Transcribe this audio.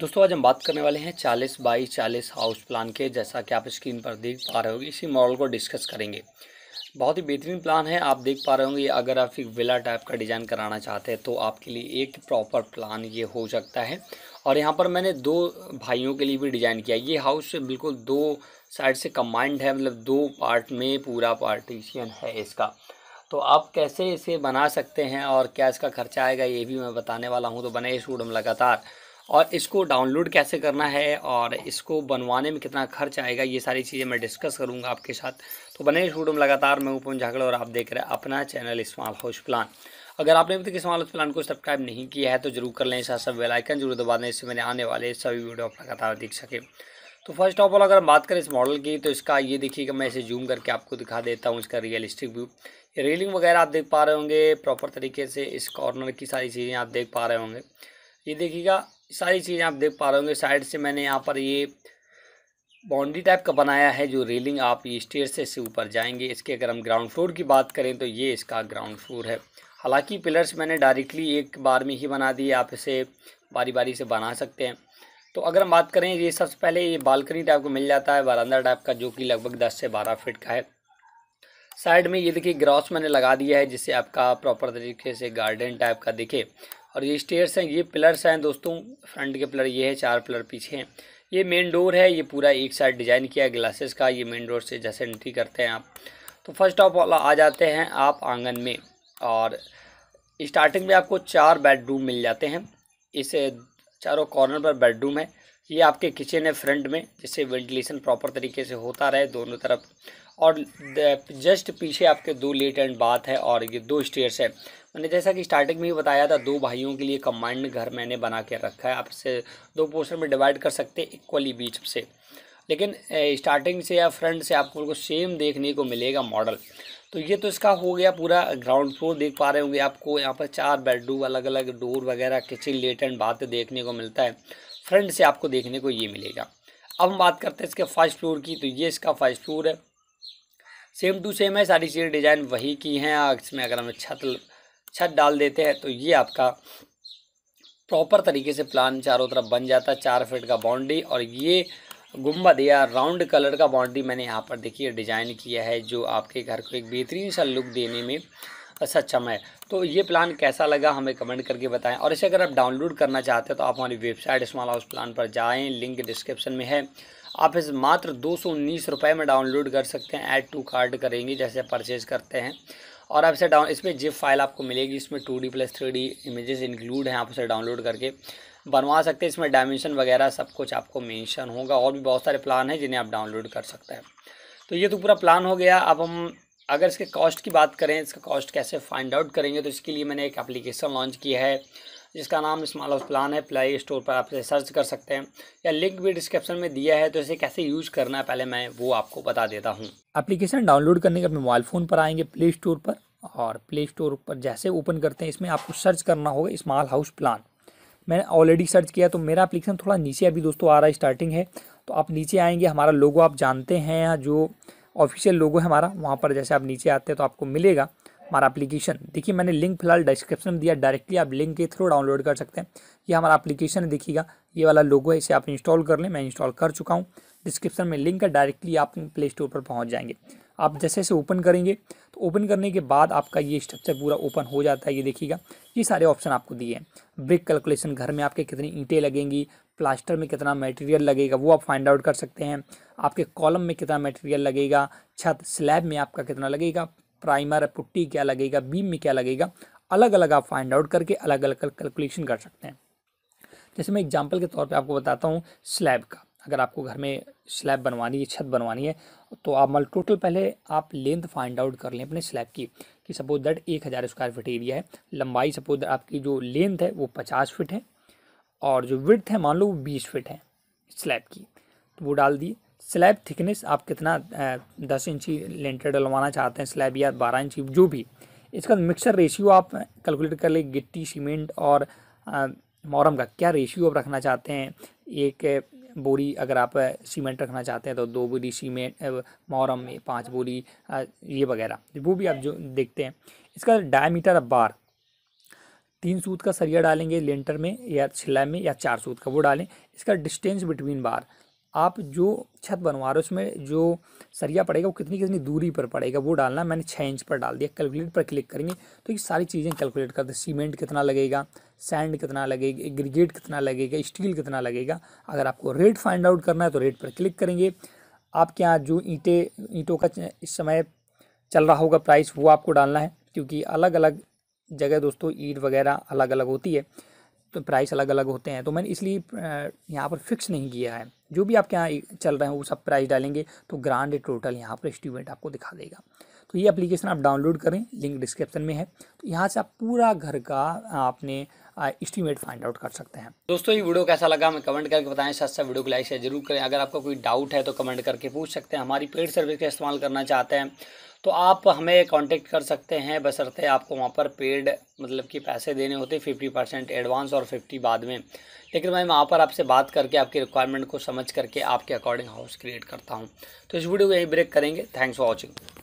दोस्तों आज हम बात करने वाले हैं 40 बाई 40 हाउस प्लान के जैसा कि आप स्क्रीन पर देख पा रहे होगी इसी मॉडल को डिस्कस करेंगे बहुत ही बेहतरीन प्लान है आप देख पा रहे होंगे अगर आप एक विला टाइप का डिज़ाइन कराना चाहते हैं तो आपके लिए एक प्रॉपर प्लान ये हो सकता है और यहाँ पर मैंने दो भाइयों के लिए भी डिज़ाइन किया ये हाउस बिल्कुल दो साइड से कम्बाइंड है मतलब दो पार्ट में पूरा पार्टीशियन है इसका तो आप कैसे इसे बना सकते हैं और क्या इसका खर्चा आएगा ये भी मैं बताने वाला हूँ तो बने इस सूट हम लगातार और इसको डाउनलोड कैसे करना है और इसको बनवाने में कितना खर्च आएगा ये सारी चीज़ें मैं डिस्कस करूँगा आपके साथ तो बने वीडियो में लगातार मैं उपन झागड़ और आप देख रहे हैं अपना चैनल स्मॉल हाउस प्लान अगर आपने अभी तक स्मॉल हाउस प्लान को सब्सक्राइब नहीं किया है तो जरूर कर लें इस सब वेलाइकन जरूर दबा दें इससे मेरे आने वाले सभी वीडियो आप लगातार देख सकें तो फर्स्ट ऑफ ऑल अगर हम बात करें इस मॉडल की तो इसका ये कि मैं इसे जूम करके आपको दिखा देता हूँ इसका रियलिस्टिक व्यू रेलिंग वगैरह आप देख पा रहे होंगे प्रॉपर तरीके से इस कॉर्नर की सारी चीज़ें आप देख पा रहे होंगे ये देखिएगा सारी चीज़ें आप देख पा रहे होंगे साइड से मैंने यहाँ पर ये बाउंड्री टाइप का बनाया है जो रेलिंग आप ये स्टेयर से इससे ऊपर जाएंगे इसके अगर हम ग्राउंड फ्लोर की बात करें तो ये इसका ग्राउंड फ्लोर है हालांकि पिलर्स मैंने डायरेक्टली एक बार में ही बना दिए आप इसे बारी बारी से बना सकते हैं तो अगर हम बात करें ये सबसे पहले ये बालकनी टाइप को मिल जाता है बारंदा टाइप का जो कि लगभग दस से बारह फिट का है साइड में ये देखिए ग्रॉस मैंने लगा दिया है जिससे आपका प्रॉपर तरीके से गार्डन टाइप का दिखे और ये स्टेयर्स हैं ये पिलर्स हैं दोस्तों फ्रंट के पिलर ये है चार पिलर पीछे हैं ये मेन डोर है ये पूरा एक साइड डिजाइन किया है ग्लासेस का ये मेन डोर से जैसे एंट्री करते हैं आप तो फर्स्ट ऑफ ऑल आ जाते हैं आप आंगन में और स्टार्टिंग में आपको चार बेडरूम मिल जाते हैं इस चारों कॉर्नर पर बेडरूम है ये आपके किचन है फ्रंट में जिससे वेंटिलेशन प्रॉपर तरीके से होता रहे दोनों तरफ और जस्ट पीछे आपके दो लेट एंड बात है और ये दो स्टेयर्स है मैंने जैसा कि स्टार्टिंग में ही बताया था दो भाइयों के लिए कम्बाइंड घर मैंने बना के रखा है आप इसे दो पोर्शन में डिवाइड कर सकते हैं इक्वली बीच से लेकिन स्टार्टिंग से या फ्रंट से आपको बिल्कुल सेम देखने को मिलेगा मॉडल तो ये तो इसका हो गया पूरा ग्राउंड फ्लोर देख पा रहे होंगे आपको यहाँ पर चार बेडरूम अलग अलग डोर वगैरह किचन एंड बात देखने को मिलता है फ्रंट से आपको देखने को ये मिलेगा अब हम बात करते हैं इसके फर्स्ट फ्लोर की तो ये इसका फर्स्ट फ्लोर है सेम टू सेम है सारी चीज़ें डिज़ाइन वही की हैं इसमें अगर हम छत छत डाल देते हैं तो ये आपका प्रॉपर तरीके से प्लान चारों तरफ बन जाता है चार फिट का बाउंड्री और ये गुम्बद या राउंड कलर का बाउंड्री मैंने यहाँ पर देखिए डिज़ाइन किया है जो आपके घर को एक बेहतरीन सा लुक देने में सक्षम अच्छा, अच्छा, है तो ये प्लान कैसा लगा हमें कमेंट करके बताएं और इसे अगर आप डाउनलोड करना चाहते हैं तो आप हमारी वेबसाइट स्मॉल हाउस प्लान पर जाएँ लिंक डिस्क्रिप्शन में है आप इस मात्र दो सौ में डाउनलोड कर सकते हैं ऐड टू कार्ड करेंगे जैसे परचेज करते हैं और आप इसे डाउन इसमें जिप फाइल आपको मिलेगी इसमें two D plus three D images include हैं आप उसे डाउनलोड करके बनवा सकते हैं इसमें डायमेंशन वगैरह सब कुछ आपको मेंशन होगा और भी बहुत सारे प्लान हैं जिन्हें आप डाउनलोड कर सकते हैं तो ये तो पूरा प्लान हो गया अब हम अगर इसके कॉस्ट की बात करें इसका कॉस्ट कैसे फाइंड आउट करेंगे तो इसके लिए मैंने एक एप्लीकेशन लॉन्च किया है जिसका नाम स्मॉल हाउस प्लान है प्ले स्टोर पर आप इसे सर्च कर सकते हैं या लिंक भी डिस्क्रिप्शन में दिया है तो इसे कैसे यूज करना है पहले मैं वो आपको बता देता हूँ एप्लीकेशन डाउनलोड करने के अपने मोबाइल फ़ोन पर आएंगे प्ले स्टोर पर और प्ले स्टोर पर जैसे ओपन करते हैं इसमें आपको सर्च करना होगा स्मॉल हाउस प्लान मैंने ऑलरेडी सर्च किया तो मेरा एप्लीकेशन थोड़ा नीचे अभी दोस्तों आ रहा है स्टार्टिंग है तो आप नीचे आएंगे हमारा लोगो आप जानते हैं जो ऑफिशियल लोगो है हमारा वहाँ पर जैसे आप नीचे आते हैं तो आपको मिलेगा हमारा एप्लीकेशन देखिए मैंने लिंक फिलहाल डिस्क्रिप्शन में दिया डायरेक्टली आप लिंक के थ्रू डाउनलोड कर सकते हैं ये हमारा एप्लीकेशन देखिएगा ये वाला लोगो है इसे आप इंस्टॉल कर लें मैं इंस्टॉल कर चुका हूँ डिस्क्रिप्शन में लिंक है डायरेक्टली आप प्ले स्टोर पर पहुँच जाएंगे आप जैसे जैसे ओपन करेंगे तो ओपन करने के बाद आपका ये स्ट्रक्चर पूरा ओपन हो जाता है ये देखिएगा ये सारे ऑप्शन आपको दिए हैं ब्रिक कैलकुलेशन घर में आपके कितनी ईंटें लगेंगी प्लास्टर में कितना मटेरियल लगेगा वो आप फाइंड आउट कर सकते हैं आपके कॉलम में कितना मटेरियल लगेगा छत स्लैब में आपका कितना लगेगा प्राइमर पुट्टी क्या लगेगा बीम में क्या लगेगा अलग अलग आप फाइंड आउट करके अलग अलग कैलकुलेशन कर सकते हैं जैसे मैं एग्जाम्पल के तौर पर आपको बताता हूँ स्लैब का अगर आपको घर में स्लैब बनवानी है छत बनवानी है तो आप मतलब टोटल पहले आप लेंथ फाइंड आउट कर लें अपने स्लैब की कि सपोज दैट एक हज़ार स्क्वायर फीट एरिया है लंबाई सपोज दैट आपकी जो लेंथ है वो पचास फीट है और जो विथ है मान लो वो बीस फिट है स्लैब की तो वो डाल दिए स्लैब थिकनेस आप कितना दस इंची लेंटर डलवाना चाहते हैं स्लैब या बारह इंची जो भी इसका मिक्सर रेशियो आप कैलकुलेट कर ले गिट्टी सीमेंट और मोरम का क्या रेशियो आप रखना चाहते हैं एक बोरी अगर आप सीमेंट रखना चाहते हैं तो दो बोरी सीमेंट मोरम में पाँच बोरी ये वगैरह वो भी आप जो देखते हैं इसका डायमीटर बार तीन सूत का सरिया डालेंगे लेंटर में या छिलाई में या चार सूत का वो डालें इसका डिस्टेंस बिटवीन बार आप जो छत बनवा रहे हो उसमें जो सरिया पड़ेगा वो कितनी कितनी दूरी पर पड़ेगा वो डालना मैंने छः इंच पर डाल दिया कैलकुलेट पर क्लिक करेंगे तो ये सारी चीज़ें कैलकुलेट करते सीमेंट कितना लगेगा सैंड कितना लगेगा ग्रिगेट कितना लगेगा स्टील कितना लगेगा अगर आपको रेट फाइंड आउट करना है तो रेट पर क्लिक करेंगे आपके यहाँ जो ईंटें ईंटों का इस समय चल रहा होगा प्राइस वो आपको डालना है क्योंकि अलग अलग जगह दोस्तों ईद वगैरह अलग अलग होती है तो प्राइस अलग अलग होते हैं तो मैंने इसलिए यहाँ पर फिक्स नहीं किया है जो भी आपके यहाँ चल रहे हैं वो सब प्राइस डालेंगे तो ग्रांड टोटल यहाँ पर एस्टिमेट आपको दिखा देगा तो ये एप्लीकेशन आप डाउनलोड करें लिंक डिस्क्रिप्शन में है तो यहाँ से आप पूरा घर का आपने इस्टीमेट फाइंड आउट कर सकते हैं दोस्तों ये वीडियो कैसा लगा हमें कमेंट करके बताएं साथ साथ वीडियो को लाइक शेयर जरूर करें अगर आपका कोई डाउट है तो कमेंट करके पूछ सकते हैं हमारी पेड सर्विस का इस्तेमाल करना चाहते हैं तो आप हमें कांटेक्ट कर सकते हैं बसरते आपको वहाँ पर पेड मतलब कि पैसे देने होते फिफ्टी परसेंट एडवांस और फिफ्टी बाद में लेकिन मैं वहाँ पर आपसे बात करके आपकी रिक्वायरमेंट को समझ करके आपके अकॉर्डिंग हाउस क्रिएट करता हूँ तो इस वीडियो को यही ब्रेक करेंगे थैंक्स फॉर वॉचिंग